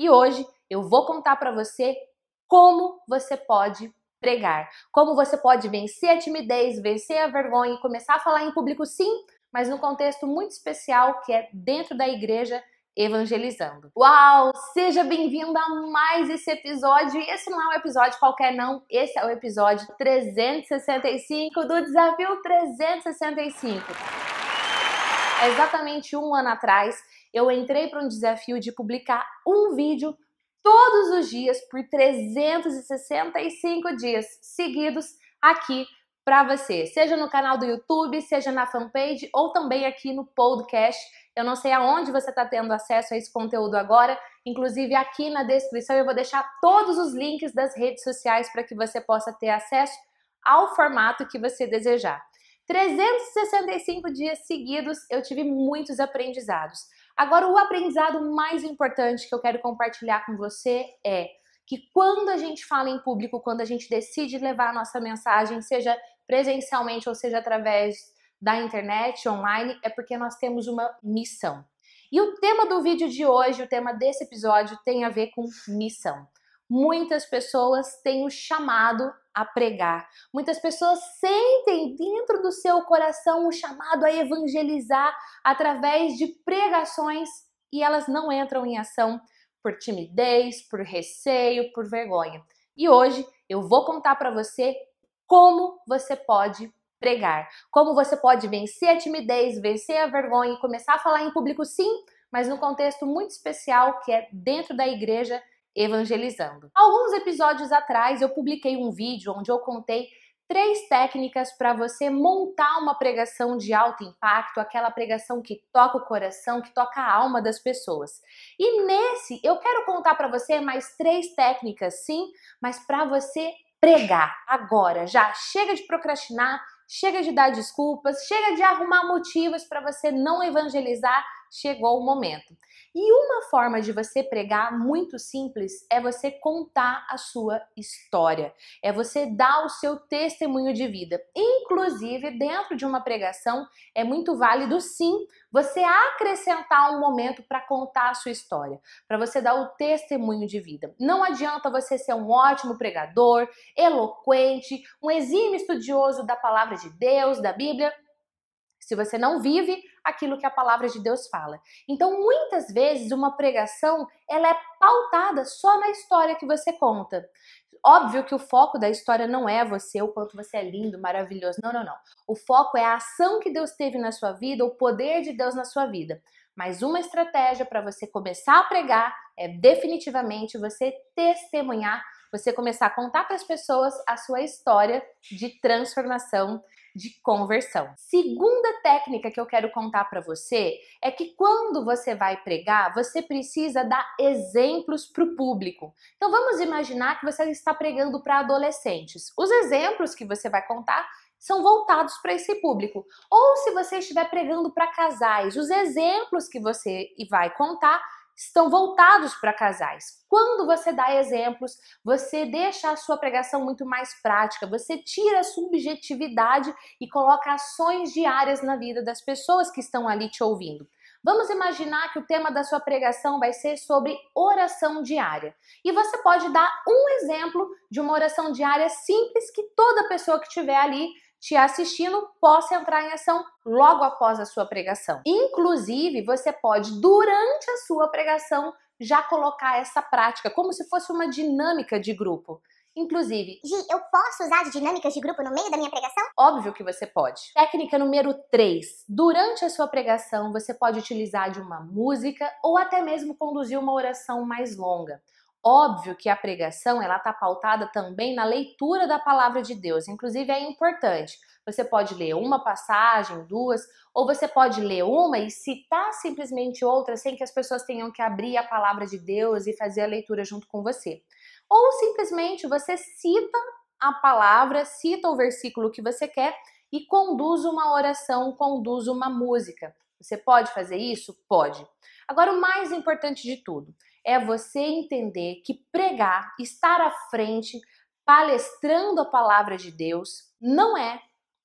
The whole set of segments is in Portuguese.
E hoje eu vou contar para você como você pode pregar, como você pode vencer a timidez, vencer a vergonha e começar a falar em público sim, mas num contexto muito especial que é dentro da igreja evangelizando. Uau! Seja bem-vindo a mais esse episódio. esse não é um episódio qualquer, não. Esse é o episódio 365 do Desafio 365. É exatamente um ano atrás, eu entrei para um desafio de publicar um vídeo todos os dias por 365 dias seguidos aqui para você, seja no canal do YouTube, seja na fanpage ou também aqui no podcast. Eu não sei aonde você está tendo acesso a esse conteúdo agora, inclusive aqui na descrição eu vou deixar todos os links das redes sociais para que você possa ter acesso ao formato que você desejar. 365 dias seguidos eu tive muitos aprendizados. Agora, o aprendizado mais importante que eu quero compartilhar com você é que quando a gente fala em público, quando a gente decide levar a nossa mensagem, seja presencialmente ou seja através da internet, online, é porque nós temos uma missão. E o tema do vídeo de hoje, o tema desse episódio, tem a ver com missão muitas pessoas têm o chamado a pregar. Muitas pessoas sentem dentro do seu coração o chamado a evangelizar através de pregações e elas não entram em ação por timidez, por receio, por vergonha. E hoje eu vou contar para você como você pode pregar, como você pode vencer a timidez, vencer a vergonha e começar a falar em público sim, mas num contexto muito especial que é dentro da igreja evangelizando. Alguns episódios atrás eu publiquei um vídeo onde eu contei três técnicas para você montar uma pregação de alto impacto, aquela pregação que toca o coração, que toca a alma das pessoas. E nesse eu quero contar para você mais três técnicas, sim, mas para você pregar agora, já chega de procrastinar, chega de dar desculpas, chega de arrumar motivos para você não evangelizar, chegou o momento. E uma forma de você pregar muito simples é você contar a sua história, é você dar o seu testemunho de vida. Inclusive, dentro de uma pregação, é muito válido sim você acrescentar um momento para contar a sua história, para você dar o testemunho de vida. Não adianta você ser um ótimo pregador, eloquente, um exímio estudioso da palavra de Deus, da Bíblia, se você não vive aquilo que a palavra de Deus fala. Então, muitas vezes uma pregação, ela é pautada só na história que você conta. Óbvio que o foco da história não é você, o quanto você é lindo, maravilhoso. Não, não, não. O foco é a ação que Deus teve na sua vida, o poder de Deus na sua vida. Mas uma estratégia para você começar a pregar é definitivamente você testemunhar, você começar a contar para as pessoas a sua história de transformação, de conversão. Segunda técnica que eu quero contar para você é que quando você vai pregar, você precisa dar exemplos para o público. Então vamos imaginar que você está pregando para adolescentes. Os exemplos que você vai contar são voltados para esse público. Ou se você estiver pregando para casais, os exemplos que você vai contar estão voltados para casais. Quando você dá exemplos, você deixa a sua pregação muito mais prática, você tira a subjetividade e coloca ações diárias na vida das pessoas que estão ali te ouvindo. Vamos imaginar que o tema da sua pregação vai ser sobre oração diária. E você pode dar um exemplo de uma oração diária simples que toda pessoa que estiver ali te assistindo possa entrar em ação logo após a sua pregação. Inclusive, você pode, durante a sua pregação, já colocar essa prática como se fosse uma dinâmica de grupo. Inclusive, Gi, eu posso usar dinâmicas de grupo no meio da minha pregação? Óbvio que você pode. Técnica número 3. Durante a sua pregação, você pode utilizar de uma música ou até mesmo conduzir uma oração mais longa. Óbvio que a pregação ela está pautada também na leitura da palavra de Deus. Inclusive é importante. Você pode ler uma passagem, duas, ou você pode ler uma e citar simplesmente outra sem que as pessoas tenham que abrir a palavra de Deus e fazer a leitura junto com você. Ou simplesmente você cita a palavra, cita o versículo que você quer e conduz uma oração, conduz uma música. Você pode fazer isso? Pode. Agora, o mais importante de tudo, é você entender que pregar, estar à frente, palestrando a palavra de Deus, não é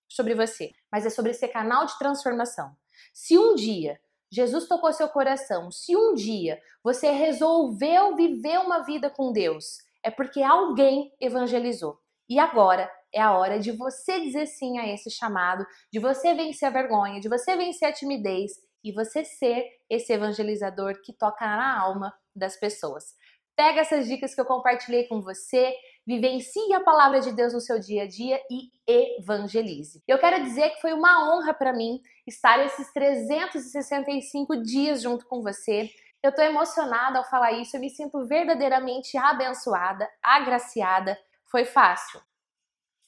sobre você, mas é sobre ser canal de transformação. Se um dia Jesus tocou seu coração, se um dia você resolveu viver uma vida com Deus, é porque alguém evangelizou. E agora é a hora de você dizer sim a esse chamado, de você vencer a vergonha, de você vencer a timidez e você ser esse evangelizador que toca na alma das pessoas. Pega essas dicas que eu compartilhei com você, vivencie a palavra de Deus no seu dia a dia e evangelize. Eu quero dizer que foi uma honra para mim estar esses 365 dias junto com você. Eu estou emocionada ao falar isso, eu me sinto verdadeiramente abençoada, agraciada. Foi fácil?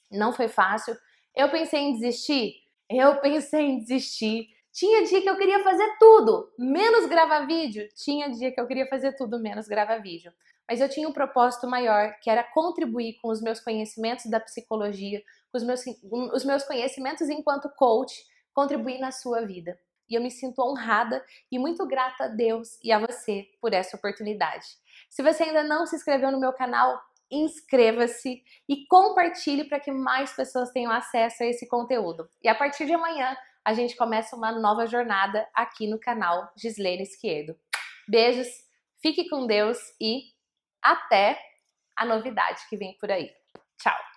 Não foi fácil. Eu pensei em desistir? Eu pensei em desistir. Tinha dia que eu queria fazer tudo, menos gravar vídeo. Tinha dia que eu queria fazer tudo, menos gravar vídeo. Mas eu tinha um propósito maior, que era contribuir com os meus conhecimentos da psicologia, com os meus, os meus conhecimentos enquanto coach, contribuir na sua vida. E eu me sinto honrada e muito grata a Deus e a você por essa oportunidade. Se você ainda não se inscreveu no meu canal, inscreva-se e compartilhe para que mais pessoas tenham acesso a esse conteúdo. E a partir de amanhã, a gente começa uma nova jornada aqui no canal Gislene Esquedo. Beijos, fique com Deus e até a novidade que vem por aí. Tchau!